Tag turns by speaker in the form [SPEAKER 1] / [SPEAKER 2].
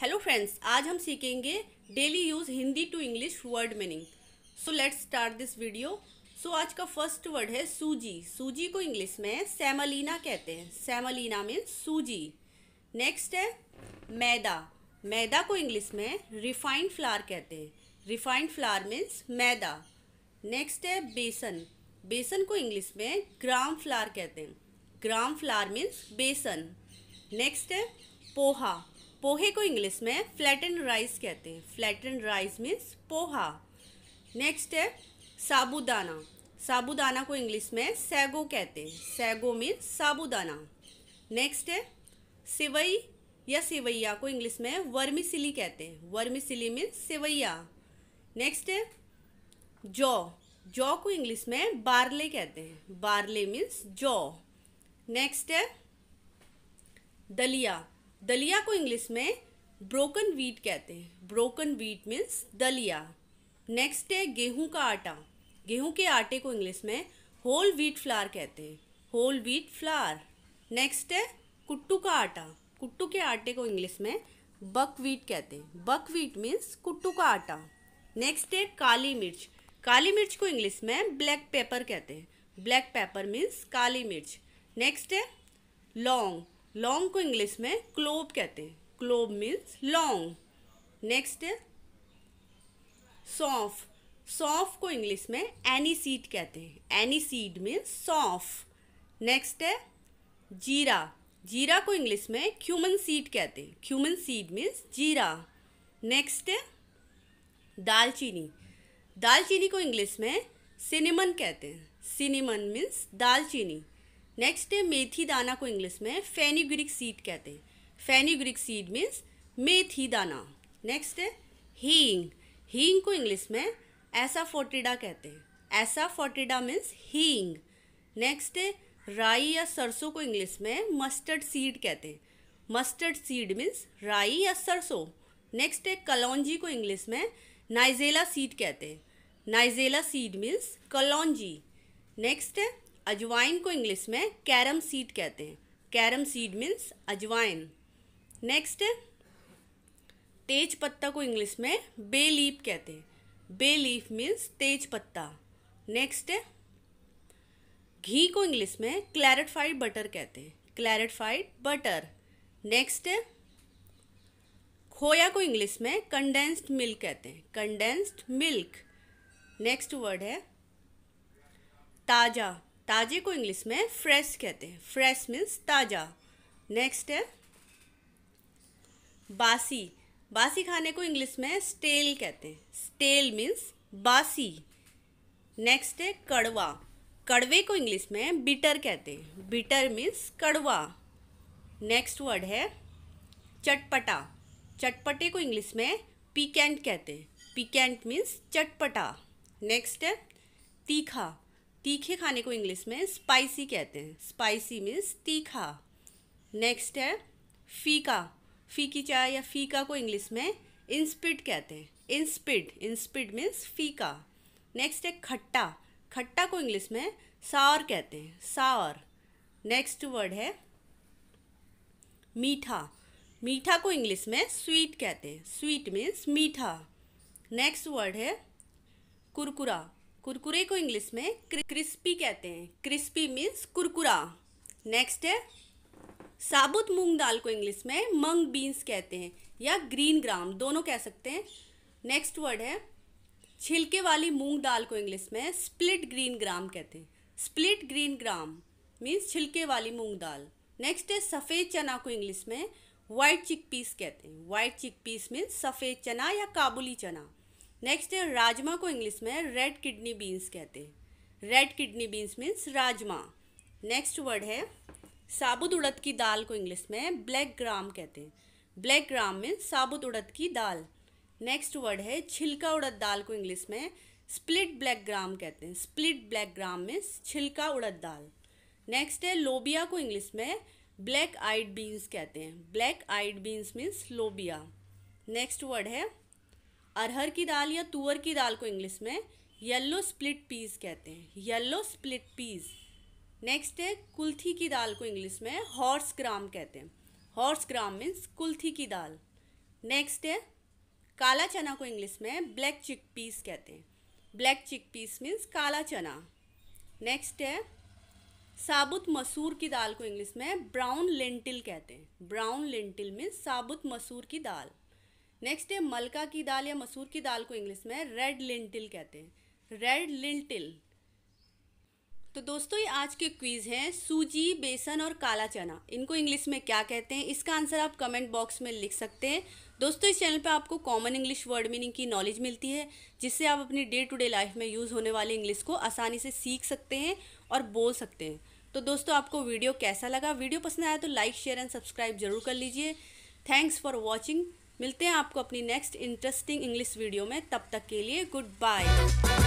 [SPEAKER 1] hello friends आज हम सीखेंगे daily use Hindi to English word meaning so let's start this video so आज का फर्स्ट वर्ड है सूजी सूजी को इंग्लिश में सेमलिना कहते हैं सैमलीना मीन्स सूजी नेक्स्ट है मैदा मैदा को इंग्लिश में रिफाइंड फ्लार कहते हैं रिफाइंड फ्लार मीन्स मैदा नेक्स्ट है बेसन बेसन को इंग्लिश में ग्राम फ्लार कहते हैं ग्राम फ्लार मीन्स बेसन नेक्स्ट है पोहा पोहे को इंग्लिश में फ्लैटन राइस कहते हैं फ्लैटन राइस मीन्स पोहा नेक्स्ट है साबूदाना साबुदाना को इंग्लिश में सैगो कहते हैं सैगो मीन्स साबुदाना नेक्स्ट है सिवई या सिवैया को इंग्लिश में वर्मिसिली कहते हैं वर्मिसिली मीन्स सिवैया नेक्स्ट है जौ जौ को इंग्लिश में बारले कहते हैं बारले मीन्स जौ नेक्स्ट है दलिया दलिया को इंग्लिश में ब्रोकन वीट कहते हैं ब्रोकन वीट मीन्स दलिया नेक्स्ट है गेहूं का आटा गेहूं के आटे को इंग्लिश में होल वीट फ्लार कहते हैं होल व्हीट फ्लार नेक्स्ट है कुट्टू का आटा कुट्टू के आटे को इंग्लिश में बक वीट कहते हैं बक वीट मीन्स कुट्टू का आटा नेक्स्ट है काली मिर्च काली मिर्च को इंग्लिश में ब्लैक पेपर कहते हैं ब्लैक पेपर मीन्स काली मिर्च नेक्स्ट है लौंग लॉन्ग को इंग्लिश में क्लोब कहते हैं क्लोब मीन्स लॉन्ग नेक्स्ट है सौंफ को इंग्लिश में एनी सीड कहते हैं एनी सीड मीन्स सौंफ नेक्स्ट है जीरा जीरा को इंग्लिश में क्यूमन सीड कहते हैं क्यूमन सीड मीन्स जीरा नेक्स्ट है दालचीनी दालचीनी को इंग्लिश में सिनेमन कहते हैं सिनेमन मीन्स दालचीनी नेक्स्ट है मेथी दाना को इंग्लिश में फेनीग्रिक सीड कहते हैं फेनिग्रिक सीड मीन्स मेथी दाना नेक्स्ट है हींग हींग को इंग्लिश में ऐसा फोटिडा कहते हैं ऐसा फोटिडा मीन्स हींग नेक्स्ट है राई या सरसों को इंग्लिश में मस्टर्ड सीड कहते हैं मस्टर्ड सीड मीन्स राई या सरसों नेक्स्ट है कलौजी को इंग्लिश में नाइजेला सीड कहते हैं नाइजेला सीड मीन्स कलौजी नेक्स्ट है अजवाइन को इंग्लिश में कैरम सीड कहते हैं कैरम सीड मीन्स अजवाइन नेक्स्ट तेज पत्ता को इंग्लिश में बे लीप कहते हैं बे लीफ मीन्स तेज पत्ता नेक्स्ट घी को इंग्लिश में क्लैरिफाइड बटर कहते हैं क्लैरिफाइड बटर नेक्स्ट खोया को इंग्लिश में कंडेंस्ड मिल्क कहते हैं कंडेंस्ड मिल्क नेक्स्ट वर्ड है ताज़ा ताजे को इंग्लिश में फ्रेश कहते हैं फ्रेश मीन्स ताज़ा नेक्स्ट है बासी बासी खाने को इंग्लिश में स्टेल कहते हैं स्टेल मीन्स बासी नेक्स्ट है कड़वा कड़वे को इंग्लिश में बिटर कहते हैं बिटर मीन्स कड़वा नेक्स्ट वर्ड है चटपटा चटपटे को इंग्लिश में पिकेंट कहते हैं पिकेंट मीन्स चटपटा नेक्स्ट है तीखा तीखे खाने को इंग्लिश में स्पाइसी कहते हैं स्पाइसी मीन्स तीखा नेक्स्ट है फीका फीकी चाय या फीका को इंग्लिश में इंस्पिड कहते हैं इंस्पिड इंस्पिड मीन्स फीका नेक्स्ट है खट्टा खट्टा को इंग्लिश में सावर कहते हैं सावर नेक्स्ट वर्ड है मीठा मीठा को इंग्लिश में स्वीट कहते हैं स्वीट मीन्स मीठा नेक्स्ट वर्ड है कुरकुरा कुरकुरे को इंग्लिश में क्रिस्पी कहते हैं क्रिस्पी मीन्स कुरकुरा नेक्स्ट है साबुत मूंग दाल को इंग्लिश में मंग बीन्स कहते हैं या ग्रीन ग्राम दोनों कह सकते हैं नेक्स्ट वर्ड है छिलके वाली मूंग दाल को इंग्लिश में स्प्लिट ग्रीन ग्राम कहते हैं स्प्लिट ग्रीन ग्राम मीन्स छिलके वाली मूंग दाल नेक्स्ट है सफ़ेद चना को इंग्लिश में वाइट चिक पीस कहते हैं वाइट चिक पीस मीन्स सफ़ेद चना या काबुली चना नेक्स्ट है राजमा को इंग्लिश में रेड किडनी बीन्स कहते हैं रेड किडनी बीन्स मीन्स राजमा नेक्स्ट वर्ड है साबुत उड़द की दाल को इंग्लिश में ब्लैक ग्राम कहते हैं ब्लैक ग्राम मीन्स साबुत उड़द की दाल नेक्स्ट वर्ड है छिलका उड़द दाल को इंग्लिश में स्प्लिट ब्लैक ग्राम कहते हैं स्प्लिट ब्लैक ग्राम मीन्स छिलका उड़द दाल नेक्स्ट है लोबिया को इंग्लिश में ब्लैक आइड बीन्स कहते हैं ब्लैक आइड बीन्स मीन्स लोबिया नेक्स्ट वर्ड है अरहर की दाल या तुअर की दाल को इंग्लिश में येल्लो स्प्लिट पीस कहते हैं येल्लो स्प्लिट पीस नेक्स्ट है कुल्थी की दाल को इंग्लिश में हॉर्स ग्राम कहते हैं हॉर्स ग्राम मीन्स कुल्थी की दाल नेक्स्ट है काला चना को इंग्लिश में ब्लैक चिक पीस कहते हैं ब्लैक चिक पीस मीन्स काला चना नेक्स्ट है साबुत मसूर की दाल को इंग्लिश में ब्राउन लेंटिल कहते हैं ब्राउन लेंटिल मीन्स साबुत मसूर की दाल नेक्स्ट है मलका की दाल या मसूर की दाल को इंग्लिश में रेड लिंटिल कहते हैं रेड लिंटिल तो दोस्तों ये आज के क्विज हैं सूजी बेसन और काला चना इनको इंग्लिश में क्या कहते हैं इसका आंसर आप कमेंट बॉक्स में लिख सकते हैं दोस्तों इस चैनल पर आपको कॉमन इंग्लिश वर्ड मीनिंग की नॉलेज मिलती है जिससे आप अपनी डे टू डे लाइफ में यूज़ होने वाले इंग्लिश को आसानी से सीख सकते हैं और बोल सकते हैं तो दोस्तों आपको वीडियो कैसा लगा वीडियो पसंद आया तो लाइक शेयर एंड सब्सक्राइब जरूर कर लीजिए थैंक्स फॉर वॉचिंग मिलते हैं आपको अपनी नेक्स्ट इंटरेस्टिंग इंग्लिश वीडियो में तब तक के लिए गुड बाय